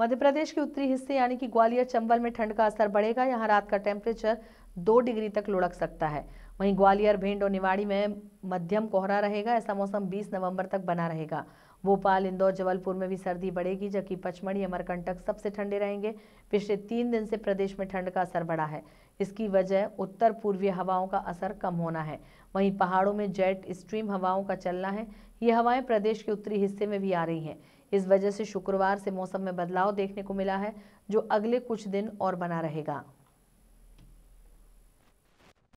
मध्य प्रदेश के उत्तरी हिस्से यानी कि ग्वालियर चंबल में ठंड का असर बढ़ेगा यहाँ रात का टेम्परेचर दो डिग्री तक लुढ़क सकता है वहीं ग्वालियर भिंड और निवाड़ी में मध्यम कोहरा रहेगा ऐसा मौसम 20 नवंबर तक बना रहेगा भोपाल इंदौर जबलपुर में भी सर्दी बढ़ेगी जबकि पचमढ़ी अमरकंटक सबसे ठंडे रहेंगे पिछले तीन दिन से प्रदेश में ठंड का असर बढ़ा है इसकी वजह उत्तर पूर्वी हवाओं का असर कम होना है वहीं पहाड़ों में जेट स्ट्रीम हवाओं का चलना है ये हवाएं प्रदेश के उत्तरी हिस्से में भी आ रही हैं इस वजह से शुक्रवार से मौसम में बदलाव देखने को मिला है जो अगले कुछ दिन और बना रहेगा